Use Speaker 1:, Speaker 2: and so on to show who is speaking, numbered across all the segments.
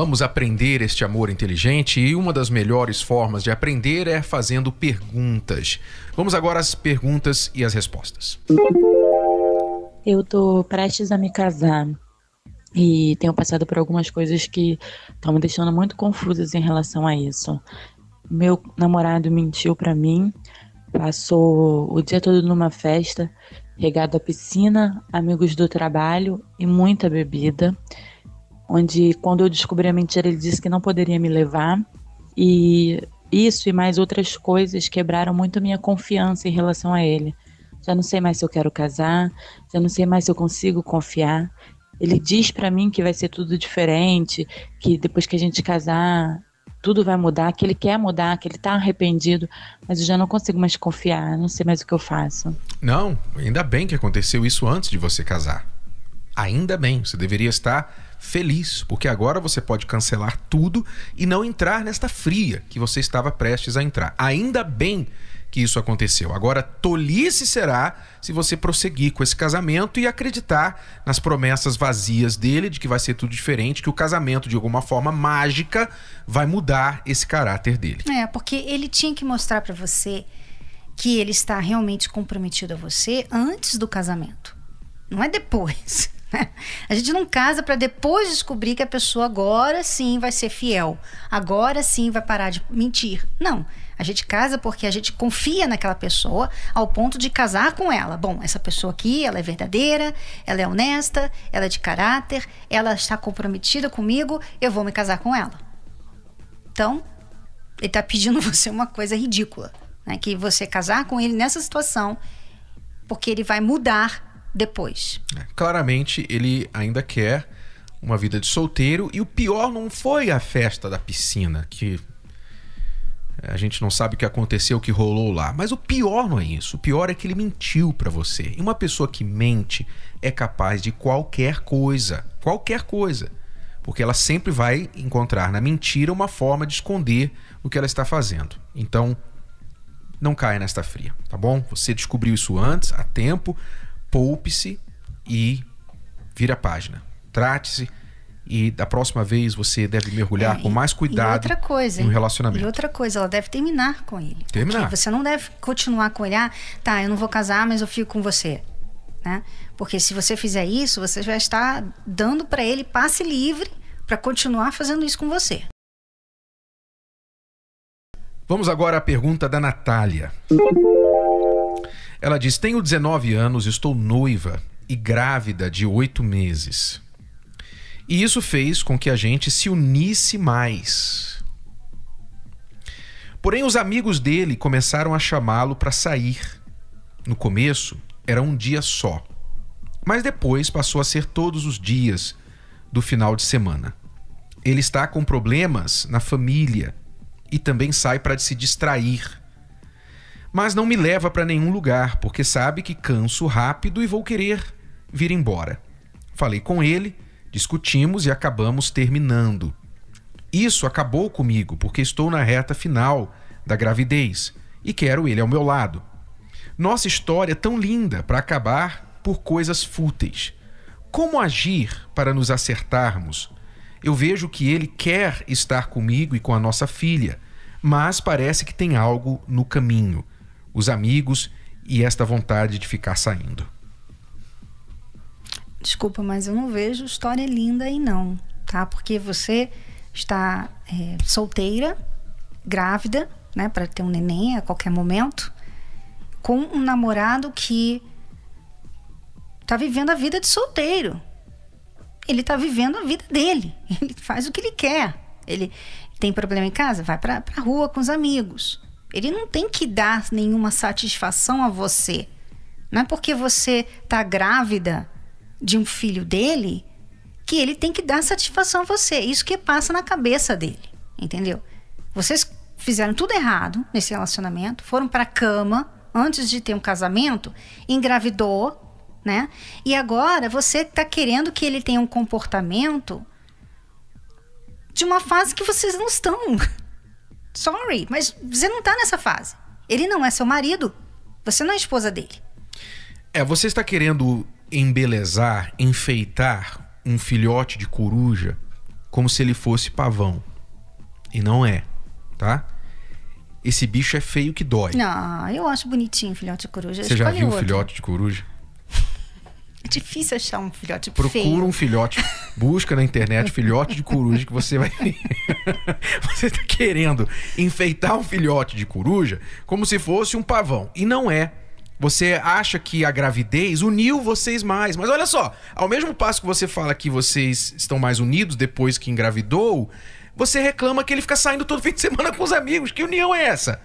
Speaker 1: Vamos aprender este amor inteligente e uma das melhores formas de aprender é fazendo perguntas. Vamos agora às perguntas e às respostas.
Speaker 2: Eu tô prestes a me casar e tenho passado por algumas coisas que estão me deixando muito confusas em relação a isso. Meu namorado mentiu para mim, passou o dia todo numa festa, regado à piscina, amigos do trabalho e muita bebida onde quando eu descobri a mentira ele disse que não poderia me levar e isso e mais outras coisas quebraram muito minha confiança em relação a ele. Já não sei mais se eu quero casar, já não sei mais se eu consigo confiar. Ele diz para mim que vai ser tudo diferente, que depois que a gente casar, tudo vai mudar, que ele quer mudar, que ele tá arrependido, mas eu já não consigo mais confiar, não sei mais o que eu faço.
Speaker 1: Não, ainda bem que aconteceu isso antes de você casar. Ainda bem, você deveria estar feliz, porque agora você pode cancelar tudo e não entrar nesta fria que você estava prestes a entrar. Ainda bem que isso aconteceu. Agora, tolice será se você prosseguir com esse casamento e acreditar nas promessas vazias dele de que vai ser tudo diferente, que o casamento, de alguma forma mágica, vai mudar esse caráter dele.
Speaker 2: É, porque ele tinha que mostrar para você que ele está realmente comprometido a você antes do casamento. Não é depois. A gente não casa para depois descobrir que a pessoa agora sim vai ser fiel, agora sim vai parar de mentir. Não. A gente casa porque a gente confia naquela pessoa ao ponto de casar com ela. Bom, essa pessoa aqui, ela é verdadeira, ela é honesta, ela é de caráter, ela está comprometida comigo, eu vou me casar com ela. Então, ele está pedindo você uma coisa ridícula, né? que você casar com ele nessa situação, porque ele vai mudar depois.
Speaker 1: É, claramente, ele ainda quer uma vida de solteiro. E o pior não foi a festa da piscina, que é, a gente não sabe o que aconteceu, o que rolou lá. Mas o pior não é isso. O pior é que ele mentiu para você. E uma pessoa que mente é capaz de qualquer coisa. Qualquer coisa. Porque ela sempre vai encontrar na mentira uma forma de esconder o que ela está fazendo. Então, não caia nesta fria, tá bom? Você descobriu isso antes, a tempo poupe-se e vira a página. Trate-se e da próxima vez você deve mergulhar é, com mais cuidado outra coisa, no relacionamento. E
Speaker 2: outra coisa, ela deve terminar com ele. Terminar. Você não deve continuar com ele, ah, tá, eu não vou casar, mas eu fico com você. Né? Porque se você fizer isso, você já está dando para ele passe livre para continuar fazendo isso com você.
Speaker 1: Vamos agora à pergunta da Natália. Ela diz: Tenho 19 anos, estou noiva e grávida de oito meses. E isso fez com que a gente se unisse mais. Porém, os amigos dele começaram a chamá-lo para sair. No começo, era um dia só, mas depois passou a ser todos os dias do final de semana. Ele está com problemas na família e também sai para se distrair mas não me leva para nenhum lugar, porque sabe que canso rápido e vou querer vir embora. Falei com ele, discutimos e acabamos terminando. Isso acabou comigo, porque estou na reta final da gravidez e quero ele ao meu lado. Nossa história é tão linda para acabar por coisas fúteis. Como agir para nos acertarmos? Eu vejo que ele quer estar comigo e com a nossa filha, mas parece que tem algo no caminho os amigos e esta vontade de ficar saindo?
Speaker 2: Desculpa, mas eu não vejo história linda aí não, tá? Porque você está é, solteira, grávida, né, para ter um neném a qualquer momento, com um namorado que tá vivendo a vida de solteiro. Ele tá vivendo a vida dele. Ele faz o que ele quer. Ele tem problema em casa, vai para a rua com os amigos. Ele não tem que dar nenhuma satisfação a você. Não é porque você está grávida de um filho dele que ele tem que dar satisfação a você. É isso que passa na cabeça dele, entendeu? Vocês fizeram tudo errado nesse relacionamento, foram para cama antes de ter um casamento, engravidou, né? E agora você está querendo que ele tenha um comportamento de uma fase que vocês não estão. Sorry, mas você não tá nessa fase. Ele não é seu marido. Você não é esposa dele.
Speaker 1: É, você está querendo embelezar, enfeitar um filhote de coruja como se ele fosse pavão. E não é, tá? Esse bicho é feio que dói.
Speaker 2: Não, eu acho bonitinho filhote de coruja. Você já viu outro. filhote
Speaker 1: de coruja?
Speaker 2: É difícil achar um filhote Procura feio. Procura
Speaker 1: um filhote, busca na internet filhote de coruja que você vai ver. você está querendo enfeitar um filhote de coruja como se fosse um pavão. E não é. Você acha que a gravidez uniu vocês mais. Mas olha só, ao mesmo passo que você fala que vocês estão mais unidos depois que engravidou, você reclama que ele fica saindo todo fim de semana com os amigos. Que união é essa?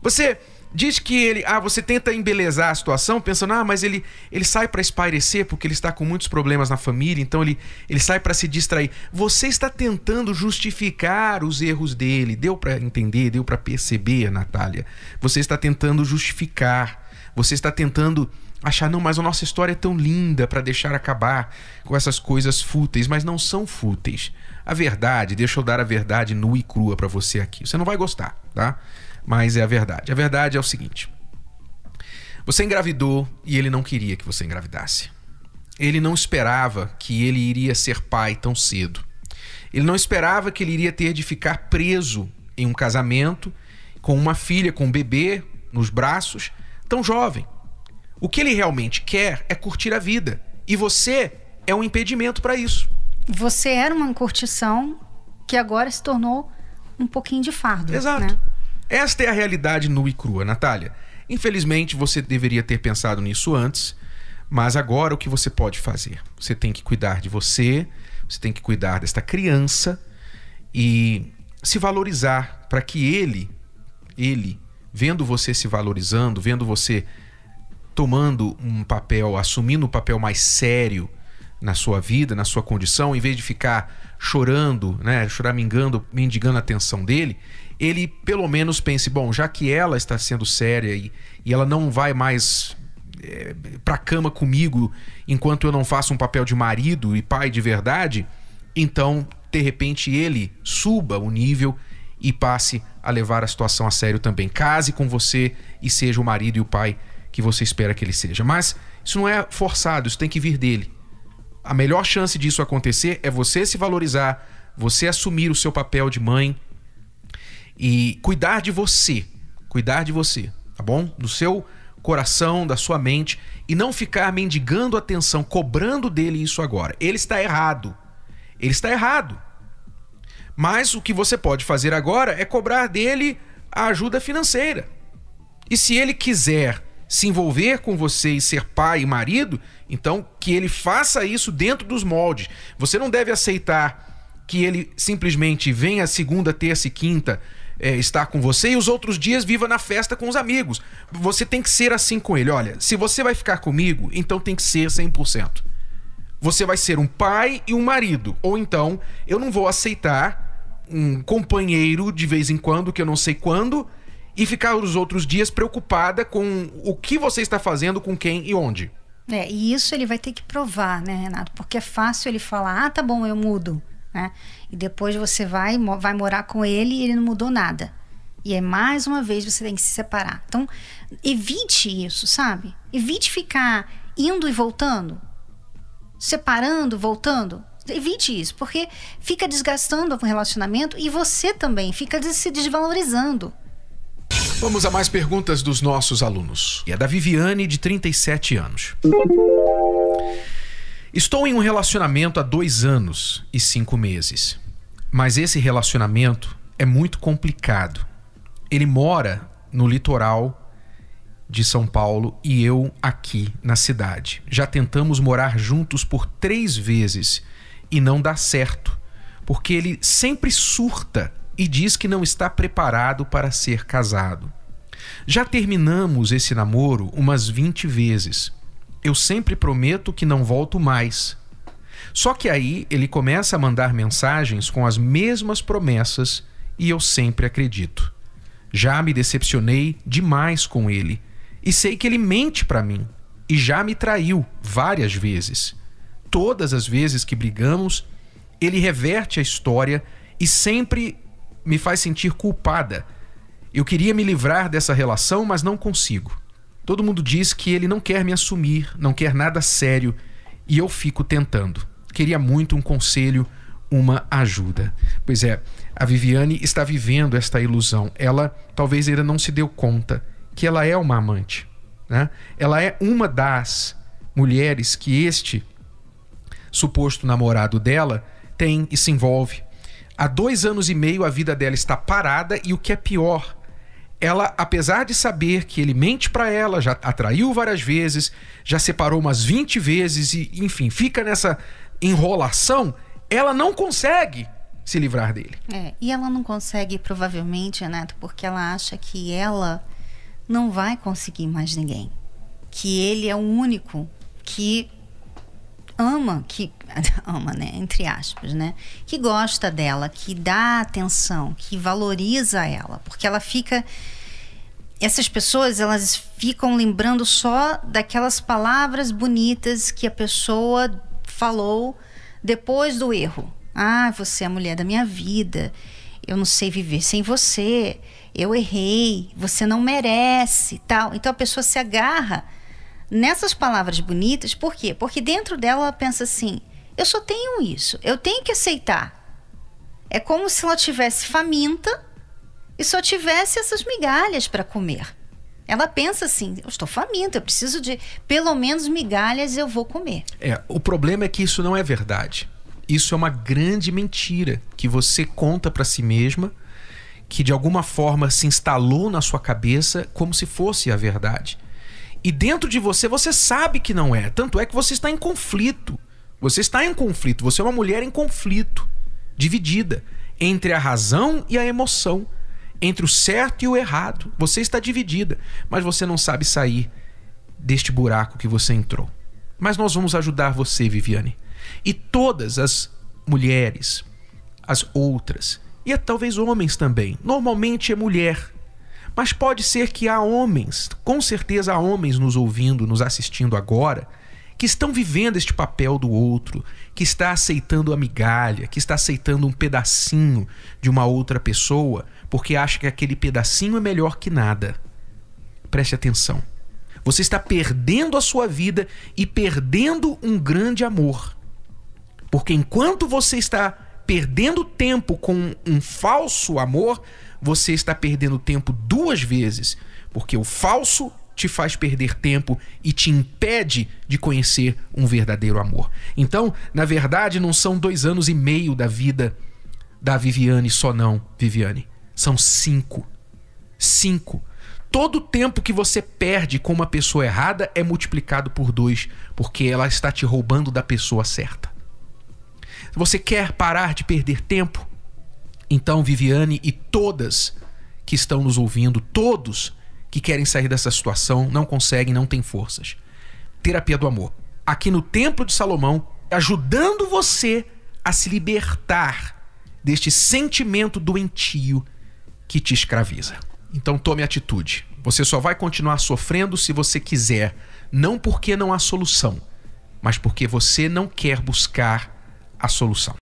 Speaker 1: Você Diz que ele, ah, você tenta embelezar a situação pensando, ah, mas ele, ele sai para espairecer porque ele está com muitos problemas na família, então ele, ele sai para se distrair. Você está tentando justificar os erros dele. Deu para entender, deu para perceber, Natália. Você está tentando justificar. Você está tentando achar, não, mas a nossa história é tão linda para deixar acabar com essas coisas fúteis, mas não são fúteis. A verdade, deixa eu dar a verdade nua e crua para você aqui. Você não vai gostar, tá? mas é a verdade. A verdade é o seguinte: você engravidou e ele não queria que você engravidasse. Ele não esperava que ele iria ser pai tão cedo. Ele não esperava que ele iria ter de ficar preso em um casamento com uma filha, com um bebê nos braços, tão jovem. O que ele realmente quer é curtir a vida. E você é um impedimento para isso.
Speaker 2: Você era uma curtição que agora se tornou um pouquinho de fardo. Né? Exato. Né?
Speaker 1: Esta é a realidade nua e crua, Natália. Infelizmente, você deveria ter pensado nisso antes, mas agora o que você pode fazer? Você tem que cuidar de você, você tem que cuidar desta criança e se valorizar para que ele, ele, vendo você se valorizando, vendo você tomando um papel, assumindo um papel mais sério na sua vida, na sua condição, em vez de ficar chorando, né, choramingando, mendigando a atenção dele, ele pelo menos pense, bom, já que ela está sendo séria e, e ela não vai mais é, eh, para cama comigo enquanto eu não faço um papel de marido e pai de verdade, então de repente ele suba o nível e passe a levar a situação a sério também. Case com você e seja o marido e o pai que você espera que ele seja. Mas isso não é forçado, isso tem que vir dele a melhor chance disso acontecer é você se valorizar, você assumir o seu papel de mãe e cuidar de você, cuidar de você, tá bom? Do seu coração, da sua mente e não ficar mendigando atenção, cobrando dele isso agora. Ele está errado. Ele está errado. Mas o que você pode fazer agora é cobrar dele a ajuda financeira. E se ele quiser se envolver com você e ser pai e marido, então que ele faça isso dentro dos moldes. Você não deve aceitar que ele simplesmente venha segunda, terça e quinta é, estar com você e os outros dias viva na festa com os amigos. Você tem que ser assim com ele. Olha, se você vai ficar comigo, então tem que ser 100%. Você vai ser um pai e um marido. Ou então, eu não vou aceitar um companheiro de vez em quando, que eu não sei quando, e ficar os outros dias preocupada com o que você está fazendo, com quem e onde.
Speaker 2: É, e isso ele vai ter que provar, né, Renato? Porque é fácil ele falar, ah, tá bom, eu mudo, né? E depois você vai, vai morar com ele e ele não mudou nada. E é mais uma vez você tem que se separar. Então, evite isso, sabe? Evite ficar indo e voltando, separando, voltando. Evite isso, porque fica desgastando o relacionamento e você também fica se desvalorizando.
Speaker 1: Vamos a mais perguntas dos nossos alunos. E é da Viviane, de 37 anos. Estou em um relacionamento há dois anos e cinco meses. Mas esse relacionamento é muito complicado. Ele mora no litoral de São Paulo e eu aqui na cidade. Já tentamos morar juntos por três vezes e não dá certo, porque ele sempre surta e diz que não está preparado para ser casado. Já terminamos esse namoro umas 20 vezes. Eu sempre prometo que não volto mais. Só que aí ele começa a mandar mensagens com as mesmas promessas e eu sempre acredito. Já me decepcionei demais com ele e sei que ele mente para mim e já me traiu várias vezes. Todas as vezes que brigamos, ele reverte a história e sempre me faz sentir culpada. Eu queria me livrar dessa relação, mas não consigo. Todo mundo diz que ele não quer me assumir, não quer nada sério, e eu fico tentando. Queria muito um conselho, uma ajuda. Pois é, a Viviane está vivendo esta ilusão. Ela talvez ainda não se deu conta que ela é uma amante. Né? Ela é uma das mulheres que este suposto namorado dela tem e se envolve Há dois anos e meio a vida dela está parada e o que é pior, ela, apesar de saber que ele mente para ela, já atraiu várias vezes, já separou umas 20 vezes e, enfim, fica nessa enrolação, ela não consegue se livrar dele.
Speaker 2: É, e ela não consegue, provavelmente, né, Neto, porque ela acha que ela não vai conseguir mais ninguém. Que ele é o único que ama, que ama, né, entre aspas, né, que gosta dela, que dá atenção, que valoriza ela, porque ela fica essas pessoas, elas ficam lembrando só daquelas palavras bonitas que a pessoa falou depois do erro. Ah, você é a mulher da minha vida. Eu não sei viver sem você. Eu errei. Você não merece, tal. Então a pessoa se agarra nessas palavras bonitas, por quê? Porque dentro dela ela pensa assim: eu só tenho isso, eu tenho que aceitar. É como se ela tivesse faminta e só tivesse essas migalhas para comer. Ela pensa assim: eu estou faminta, eu preciso de pelo menos migalhas eu vou comer.
Speaker 1: É, o problema é que isso não é verdade. Isso é uma grande mentira que você conta para si mesma, que de alguma forma se instalou na sua cabeça como se fosse a verdade. E dentro de você, você sabe que não é. Tanto é que você está em conflito. Você está em conflito. Você é uma mulher em conflito, dividida entre a razão e a emoção, entre o certo e o errado. Você está dividida, mas você não sabe sair deste buraco que você entrou. Mas nós vamos ajudar você, Viviane. E todas as mulheres, as outras, e é talvez homens também. Normalmente é mulher mas pode ser que há homens, com certeza há homens nos ouvindo, nos assistindo agora, que estão vivendo este papel do outro, que está aceitando a migalha, que está aceitando um pedacinho de uma outra pessoa, porque acha que aquele pedacinho é melhor que nada. Preste atenção. Você está perdendo a sua vida e perdendo um grande amor. Porque enquanto você está perdendo tempo com um falso amor, você está perdendo tempo duas vezes, porque o falso te faz perder tempo e te impede de conhecer um verdadeiro amor. Então, na verdade, não são dois anos e meio da vida da Viviane só não, Viviane. São cinco. Cinco. Todo o tempo que você perde com uma pessoa errada é multiplicado por dois, porque ela está te roubando da pessoa certa. Você quer parar de perder tempo? Então, Viviane e todas que estão nos ouvindo, todos que querem sair dessa situação, não conseguem, não têm forças. Terapia do amor. Aqui no Templo de Salomão, ajudando você a se libertar deste sentimento doentio que te escraviza. Então tome atitude. Você só vai continuar sofrendo se você quiser, não porque não há solução, mas porque você não quer buscar a solução.